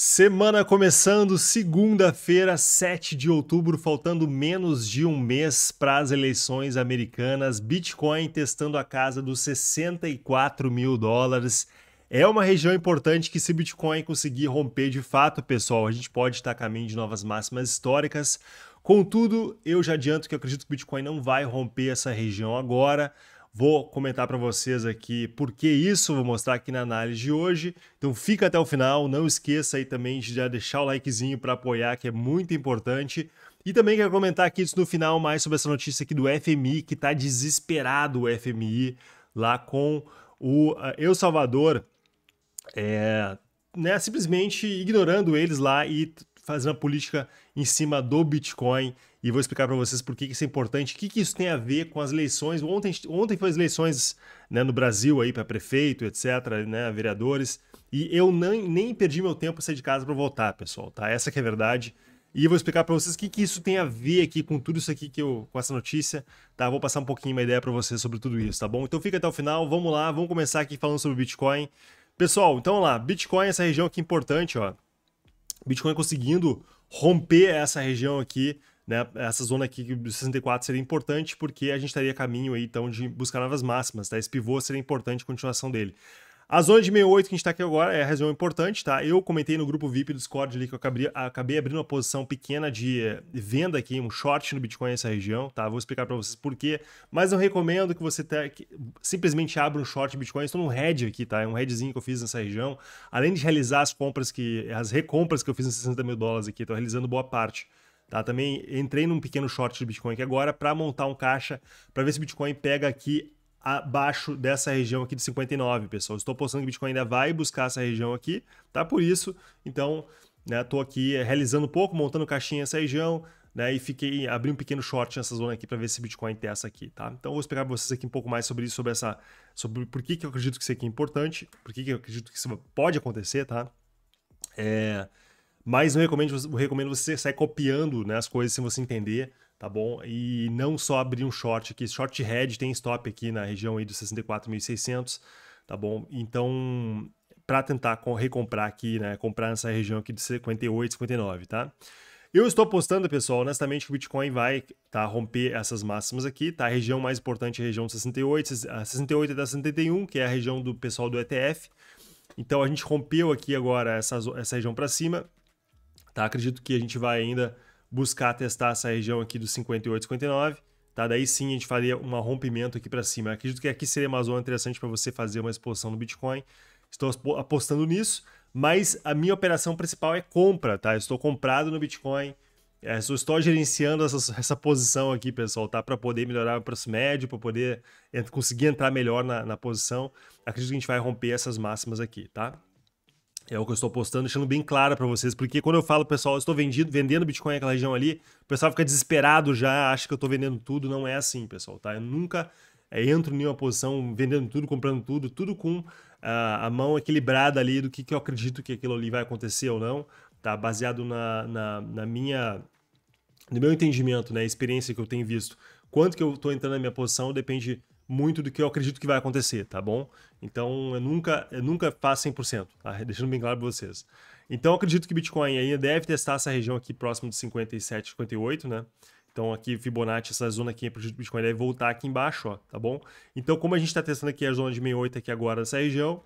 Semana começando, segunda-feira, 7 de outubro, faltando menos de um mês para as eleições americanas. Bitcoin testando a casa dos 64 mil dólares. É uma região importante que, se Bitcoin conseguir romper de fato, pessoal, a gente pode estar a caminho de novas máximas históricas. Contudo, eu já adianto que eu acredito que o Bitcoin não vai romper essa região agora. Vou comentar para vocês aqui por que isso, vou mostrar aqui na análise de hoje. Então fica até o final, não esqueça aí também de já deixar o likezinho para apoiar, que é muito importante. E também quero comentar aqui no final mais sobre essa notícia aqui do FMI, que está desesperado o FMI lá com o El eh, Salvador, é, né, simplesmente ignorando eles lá e fazendo a política em cima do Bitcoin e vou explicar para vocês por que isso é importante, o que, que isso tem a ver com as eleições. Ontem, ontem foi as eleições né, no Brasil aí para prefeito, etc., né, vereadores, e eu nem, nem perdi meu tempo sair de casa para votar, pessoal, tá? Essa que é a verdade. E eu vou explicar para vocês o que, que isso tem a ver aqui com tudo isso aqui que eu com essa notícia, tá? Vou passar um pouquinho uma ideia para vocês sobre tudo isso, tá bom? Então fica até o final, vamos lá, vamos começar aqui falando sobre Bitcoin. Pessoal, então lá, Bitcoin é essa região aqui importante, ó. Bitcoin conseguindo romper essa região aqui né, essa zona aqui de 64 seria importante porque a gente estaria a caminho aí, então, de buscar novas máximas, tá? Esse pivô seria importante a continuação dele. A zona de 68 que a gente está aqui agora é a região importante, tá? Eu comentei no grupo VIP do Discord ali que eu acabei, acabei abrindo uma posição pequena de eh, venda aqui, um short no Bitcoin nessa região, tá? Vou explicar para vocês por quê, mas eu recomendo que você te, que simplesmente abra um short Bitcoin. Estou num head aqui, tá? É um headzinho que eu fiz nessa região. Além de realizar as compras que, as recompras que eu fiz em 60 mil dólares aqui, estou realizando boa parte. Tá? Também entrei num pequeno short de Bitcoin aqui agora para montar um caixa para ver se o Bitcoin pega aqui abaixo dessa região aqui de 59, pessoal. Estou postando que o Bitcoin ainda vai buscar essa região aqui, tá? Por isso, então, né, tô aqui eh, realizando um pouco, montando caixinha nessa região, né, e fiquei abri um pequeno short nessa zona aqui para ver se Bitcoin tem aqui, tá? Então vou explicar para vocês aqui um pouco mais sobre isso, sobre essa, sobre por que, que eu acredito que isso aqui é importante, por que, que eu acredito que isso pode acontecer, tá? É, mas eu recomendo, eu recomendo você sair copiando né, as coisas sem você entender, tá bom? E não só abrir um short aqui. Short head tem stop aqui na região aí dos 64.600, tá bom? Então, para tentar recomprar aqui, né? Comprar nessa região aqui de 58, 59, tá? Eu estou apostando, pessoal, honestamente, que o Bitcoin vai tá, romper essas máximas aqui, tá? A região mais importante é a região de 68, a 68 da 71, que é a região do pessoal do ETF. Então a gente rompeu aqui agora essa, essa região para cima. Tá? Acredito que a gente vai ainda buscar testar essa região aqui dos 58, 59. Tá? Daí sim a gente faria um rompimento aqui para cima. Acredito que aqui seria uma zona interessante para você fazer uma exposição no Bitcoin. Estou apostando nisso, mas a minha operação principal é compra, tá? estou comprado no Bitcoin. É, estou gerenciando essa, essa, posição aqui, pessoal, tá? Para poder melhorar o preço médio, para poder conseguir entrar melhor na, na posição. Acredito que a gente vai romper essas máximas aqui, tá? é o que eu estou postando, deixando bem claro para vocês, porque quando eu falo, pessoal, estou vendido, vendendo Bitcoin naquela região ali, o pessoal fica desesperado já, acha que eu estou vendendo tudo, não é assim, pessoal, tá? Eu nunca é, entro em nenhuma posição vendendo tudo, comprando tudo, tudo com a, ah, a mão equilibrada ali do que, que eu acredito que aquilo ali vai acontecer ou não, tá? Baseado na, na, na minha, no meu entendimento, né? Experiência que eu tenho visto. Quanto que eu estou entrando na minha posição depende muito do que eu acredito que vai acontecer, tá bom? Então eu nunca, eu nunca faço 100%, tá? Deixando bem claro para vocês. Então eu acredito que Bitcoin ainda deve testar essa região aqui próximo de 57, 58, né? Então aqui Fibonacci, essa zona aqui, para que Bitcoin deve voltar aqui embaixo, ó, tá bom? Então como a gente está testando aqui a zona de 68 aqui agora nessa região,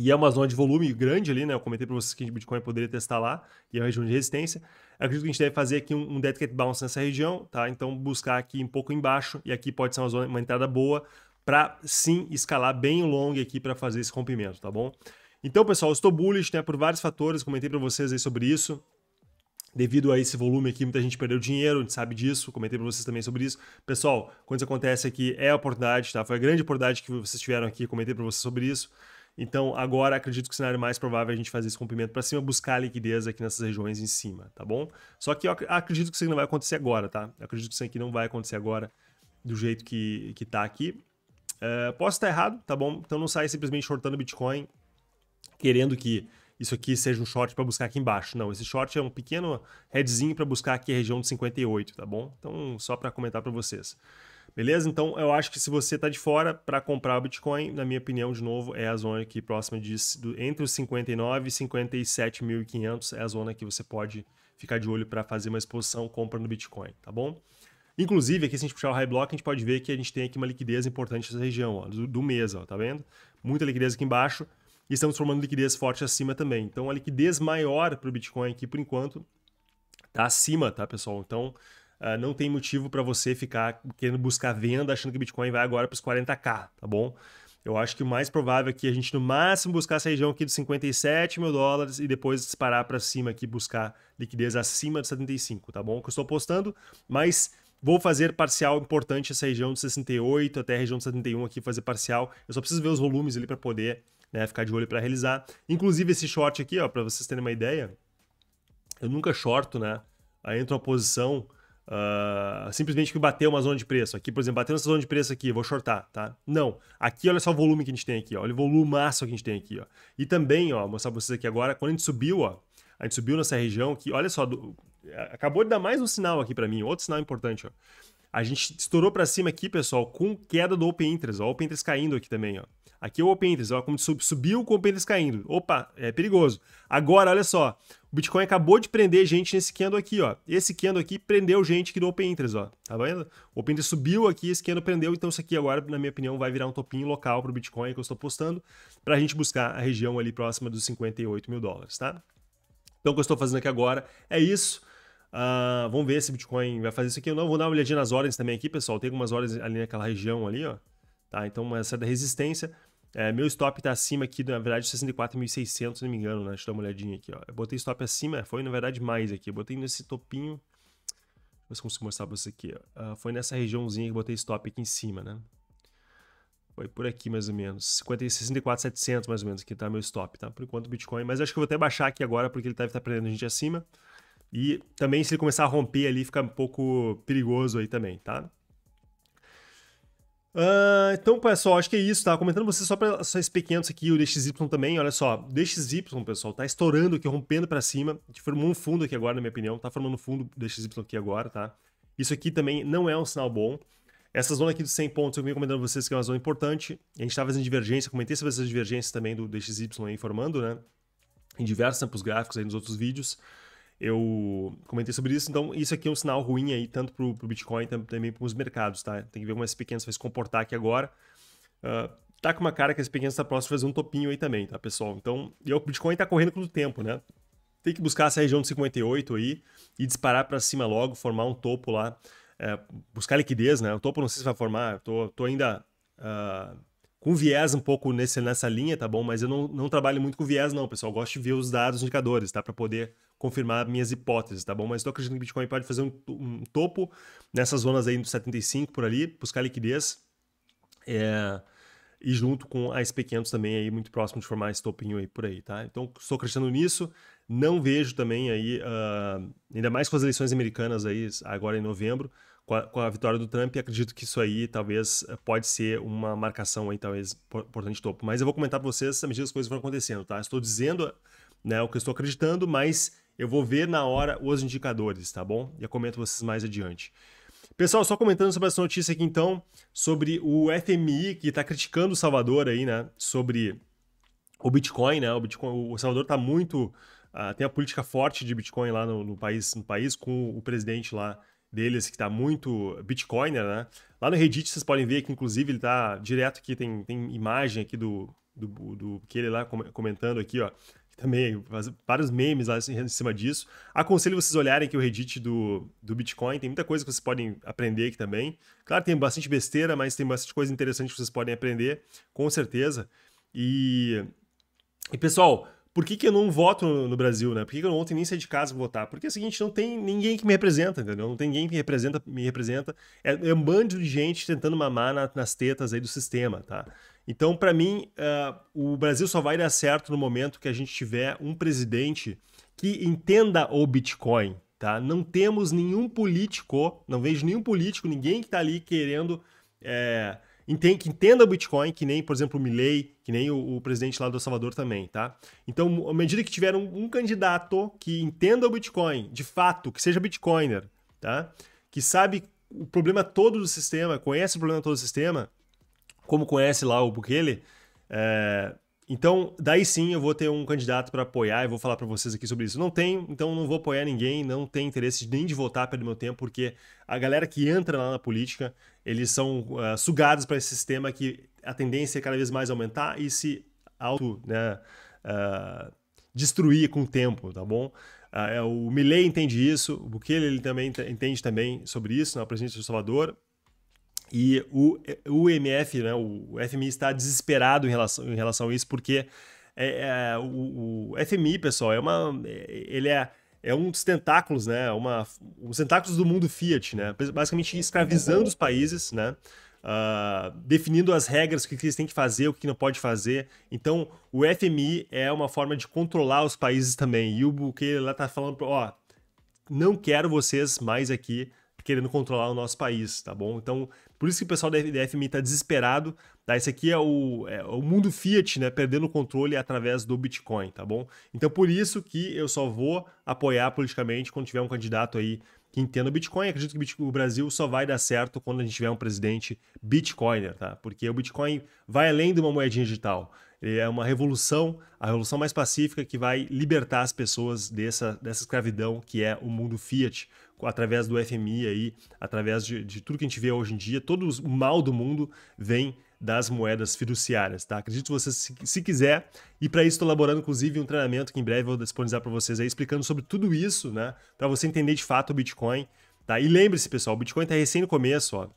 e é uma zona de volume grande ali, né? Eu comentei para vocês que o Bitcoin poderia testar lá, e é uma região de resistência. Eu acredito que a gente deve fazer aqui um, um dead cat bounce nessa região, tá? Então buscar aqui um pouco embaixo, e aqui pode ser uma, zona, uma entrada boa para sim escalar bem long aqui para fazer esse rompimento, tá bom? Então, pessoal, estou bullish, né? Por vários fatores, comentei para vocês aí sobre isso. Devido a esse volume aqui, muita gente perdeu dinheiro, a gente sabe disso, comentei para vocês também sobre isso. Pessoal, quando isso acontece aqui é a oportunidade, tá? Foi a grande oportunidade que vocês tiveram aqui, comentei para vocês sobre isso. Então, agora acredito que o cenário mais provável é a gente fazer esse rompimento para cima, buscar liquidez aqui nessas regiões em cima, tá bom? Só que eu acredito que isso não vai acontecer agora, tá? Eu acredito que isso aqui não vai acontecer agora do jeito que, que tá aqui. Uh, posso estar errado, tá bom? Então não sai simplesmente shortando Bitcoin, querendo que isso aqui seja um short para buscar aqui embaixo. Não, esse short é um pequeno headzinho para buscar aqui a região de 58, tá bom? Então, só para comentar para vocês. Beleza? Então, eu acho que se você está de fora para comprar o Bitcoin, na minha opinião, de novo, é a zona aqui próxima de, entre os 59 e 57.500 é a zona que você pode ficar de olho para fazer uma exposição compra no Bitcoin, tá bom? Inclusive, aqui se a gente puxar o high block, a gente pode ver que a gente tem aqui uma liquidez importante nessa região, ó, do, do mês, ó, tá vendo? Muita liquidez aqui embaixo e estamos formando liquidez forte acima também. Então, a liquidez maior para o Bitcoin aqui, por enquanto, tá acima, tá, pessoal? Então, Uh, não tem motivo para você ficar querendo buscar venda achando que Bitcoin vai agora para os 40k, tá bom? Eu acho que o mais provável é que a gente no máximo buscar essa região aqui dos 57 mil dólares e depois disparar para cima aqui buscar liquidez acima de 75, tá bom? Que eu estou apostando, mas vou fazer parcial importante essa região de 68 até a região de 71 aqui fazer parcial. Eu só preciso ver os volumes ali para poder né, ficar de olho para realizar. Inclusive esse short aqui, ó, para vocês terem uma ideia, eu nunca shorto, né? Aí entra uma posição Uh, simplesmente que bateu uma zona de preço. Aqui, por exemplo, bateu nessa zona de preço aqui, vou shortar, tá? Não. Aqui, olha só o volume que a gente tem aqui, ó. Olha o volume massa que a gente tem aqui, ó. E também, ó, vou mostrar pra vocês aqui agora, quando a gente subiu, ó, a gente subiu nessa região aqui, olha só, do, é, acabou de dar mais um sinal aqui para mim, outro sinal importante, ó. A gente estourou para cima aqui, pessoal, com queda do Open Interest. Ó, o Open Interest caindo aqui também, ó. Aqui é o Open Interest, ó, como sub, subiu com o Open Interest caindo. Opa, é perigoso. Agora, olha só, o Bitcoin acabou de prender gente nesse candle aqui, ó. Esse candle aqui prendeu gente aqui do Open Interest, ó. Tá vendo? O Open Interest subiu aqui, esse candle prendeu, então isso aqui agora, na minha opinião, vai virar um topinho local para o Bitcoin que eu estou postando para a gente buscar a região ali próxima dos 58 mil dólares, tá? Então, o que eu estou fazendo aqui agora é isso. Uh, vamos ver se o Bitcoin vai fazer isso aqui ou não. Vou dar uma olhadinha nas ordens também aqui, pessoal. Tem algumas ordens ali naquela região ali, ó. Tá, então uma certa resistência. É, meu stop tá acima aqui, na verdade, 64.600, se não me engano, né? Deixa eu dar uma olhadinha aqui, ó. Eu botei stop acima, é, foi na verdade mais aqui. Eu botei nesse topinho. Deixa eu se consigo mostrar pra você aqui, ó. Uh, foi nessa regiãozinha que eu botei stop aqui em cima, né? Foi por aqui mais ou menos. 64.700 mais ou menos aqui tá meu stop, tá? Por enquanto o Bitcoin. Mas acho que eu vou até baixar aqui agora porque ele deve estar tá prendendo a gente acima. E também se ele começar a romper ali, fica um pouco perigoso aí também, tá? Uh, então, pessoal, acho que é isso, tá? Comentando você só para esses pequenos aqui, o DXY também, olha só, DXY, pessoal, tá estourando aqui, rompendo para cima, a gente formou um fundo aqui agora, na minha opinião, tá formando fundo fundo DXY aqui agora, tá? Isso aqui também não é um sinal bom. Essa zona aqui dos 100 pontos, eu venho comentando vocês que é uma zona importante. A gente estava tá fazendo divergência, comentei sobre essas divergências também do DXY aí formando, né? Em diversos campos gráficos aí nos outros vídeos eu comentei sobre isso. Então, isso aqui é um sinal ruim aí, tanto para o Bitcoin, também para os mercados, tá? Tem que ver como esse pequeno vai se comportar aqui agora. Uh, tá com uma cara que esse pequeno está próximo de fazer um topinho aí também, tá, pessoal? Então, e é o Bitcoin tá correndo com o tempo, né? Tem que buscar essa região de 58 aí e disparar para cima logo, formar um topo lá, é, buscar liquidez, né? O topo não sei se vai formar, tô, tô ainda uh, com viés um pouco nesse, nessa linha, tá bom? Mas eu não, não trabalho muito com viés, não, pessoal. Eu gosto de ver os dados, os indicadores, tá? Para poder confirmar minhas hipóteses, tá bom? Mas estou acreditando que o Bitcoin pode fazer um, um, topo nessas zonas aí dos 75 por ali, buscar liquidez. É, e junto com a SP500 também aí muito próximo de formar esse topinho aí por aí, tá? Então estou acreditando nisso, não vejo também aí, uh, ainda mais com as eleições americanas aí agora em novembro, com a, com a, vitória do Trump, acredito que isso aí talvez pode ser uma marcação aí talvez importante topo, mas eu vou comentar para vocês à medida que as coisas vão acontecendo, tá? Estou dizendo né, o que eu estou acreditando, mas eu vou ver na hora os indicadores, tá bom? Já comento vocês mais adiante. Pessoal, só comentando sobre essa notícia aqui então, sobre o FMI que está criticando o Salvador aí, né? Sobre o Bitcoin, né? O, Bitcoin, o Salvador está muito. Uh, tem a política forte de Bitcoin lá no, no, país, no país, com o presidente lá deles, que está muito Bitcoiner, né? Lá no Reddit vocês podem ver que, inclusive, ele está direto aqui, tem, tem imagem aqui do, do, do que ele lá comentando aqui, ó também, vários memes lá assim, em cima disso. Aconselho vocês olharem que o Reddit do, do Bitcoin tem muita coisa que vocês podem aprender aqui também. Claro, tem bastante besteira, mas tem bastante coisa interessante que vocês podem aprender, com certeza. E, e pessoal, por que, que eu não voto no, Brasil, né? Por que, que eu ontem nem saí de casa votar? Porque é o seguinte, não tem ninguém que me representa, entendeu? Não tem ninguém que me representa, me representa. É, é um bando de gente tentando mamar na, nas tetas aí do sistema, tá? Então, para mim, uh, o Brasil só vai dar certo no momento que a gente tiver um presidente que entenda o Bitcoin, tá? Não temos nenhum político, não vejo nenhum político, ninguém que está ali querendo é, que entenda o Bitcoin, que nem, por exemplo, o Milley, que nem o, o, presidente lá do Salvador também, tá? Então, à medida que tiver um, um candidato que entenda o Bitcoin, de fato, que seja Bitcoiner, tá? Que sabe o problema todo do sistema, conhece o problema todo do sistema, como conhece lá o Bukele. É, então, daí sim eu vou ter um candidato para apoiar e vou falar para vocês aqui sobre isso. Não tem, então não vou apoiar ninguém, não tem interesse nem de votar pelo meu tempo, porque a galera que entra lá na política, eles são uh, sugados para esse sistema que a tendência é cada vez mais aumentar e se auto né, uh, destruir com o tempo, tá bom? Uh, o Milley entende isso, o Bukele ele também entende também sobre isso na presidência do Salvador, e o, eh, o MF, né, o FMI está desesperado em relação, em relação a isso, porque é, é, o, o, FMI, pessoal, é uma. É, ele é, é um dos tentáculos, né? É uma, um tentáculos do mundo Fiat, né? Basicamente escravizando os países, né? Uh, definindo as regras, o que eles têm que fazer, o que não pode fazer. Então, o FMI é uma forma de controlar os países também. E o que lá está falando, ó, não quero vocês mais aqui querendo controlar o nosso país, tá bom? Então, por isso que o pessoal da FMI está desesperado. Tá? Esse aqui é o, é, é o mundo Fiat, né? Perdendo o controle através do Bitcoin, tá bom? Então por isso que eu só vou apoiar politicamente quando tiver um candidato aí que entenda o Bitcoin. Acredito que o Brasil só vai dar certo quando a gente tiver um presidente Bitcoiner, tá? Porque o Bitcoin vai além de uma moedinha digital. Ele é uma revolução, a revolução mais pacífica que vai libertar as pessoas dessa, dessa escravidão que é o mundo fiat, através do FMI aí, através de, de tudo que a gente vê hoje em dia, todo o mal do mundo vem das moedas fiduciárias, tá? Acredito você, se, se quiser, e para isso estou elaborando, inclusive, um treinamento que em breve vou disponibilizar para vocês aí, explicando sobre tudo isso, né? Para você entender de fato o Bitcoin, tá? E lembre-se, pessoal, o Bitcoin tá recém no começo, ó.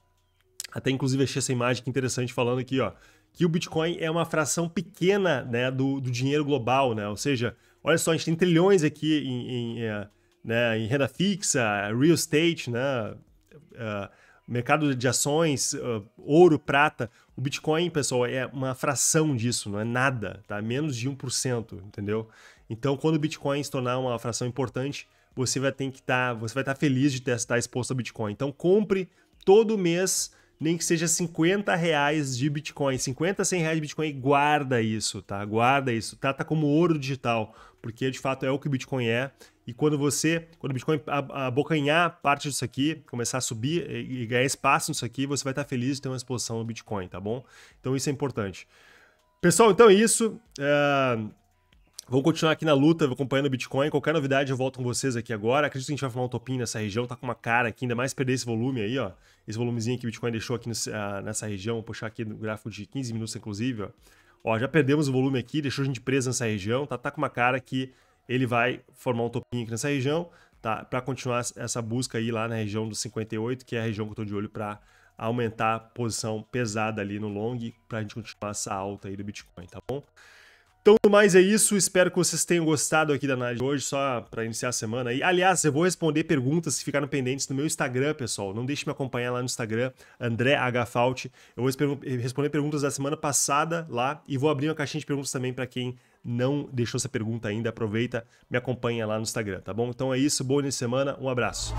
Até inclusive achei essa imagem interessante falando aqui, ó, que o Bitcoin é uma fração pequena, né, do, do dinheiro global, né? Ou seja, olha só, a gente tem trilhões aqui em, em, é, né, em renda fixa, real estate, né? Uh, mercado de ações, uh, ouro, prata, o Bitcoin, pessoal, é uma fração disso, não é nada, tá? Menos de 1%, entendeu? Então, quando o Bitcoin se tornar uma fração importante, você vai ter que estar, tá, você vai estar tá feliz de estar tá exposto a Bitcoin. Então, compre todo mês, nem que seja 50 reais de Bitcoin, 50, 100 reais de Bitcoin e guarda isso, tá? Guarda isso, trata como ouro digital, porque de fato é o que o Bitcoin é e quando você, quando o Bitcoin abocanhar parte disso aqui, começar a subir e ganhar espaço nisso aqui, você vai estar feliz de ter uma exposição no Bitcoin, tá bom? Então isso é importante. Pessoal, então é isso. É, vou continuar aqui na luta, acompanhando o Bitcoin. Qualquer novidade eu volto com vocês aqui agora. Acredito que a gente vai formar um topinho nessa região, tá com uma cara aqui, ainda mais perder esse volume aí, ó. Esse volumezinho que o Bitcoin deixou aqui ah, nessa região, vou puxar aqui no gráfico de 15 minutos, inclusive, ó. Ó, já perdemos o volume aqui, deixou a gente preso nessa região, tá, tá com uma cara que ele vai formar um topinho aqui nessa região, tá? Para continuar essa busca aí lá na região dos 58, que é a região que eu tô de olho para aumentar a posição pesada ali no long, para a gente continuar essa alta aí do Bitcoin, tá bom? Então, no mais é isso. Espero que vocês tenham gostado aqui da análise de hoje, só para iniciar a semana. E, aliás, eu vou responder perguntas se ficaram pendentes no meu Instagram, pessoal. Não deixe me acompanhar lá no Instagram, André H. Eu vou responder perguntas da semana passada lá e vou abrir uma caixinha de perguntas também para quem não deixou essa pergunta ainda, aproveita, me acompanha lá no Instagram, tá bom? Então é isso, boa semana, um abraço.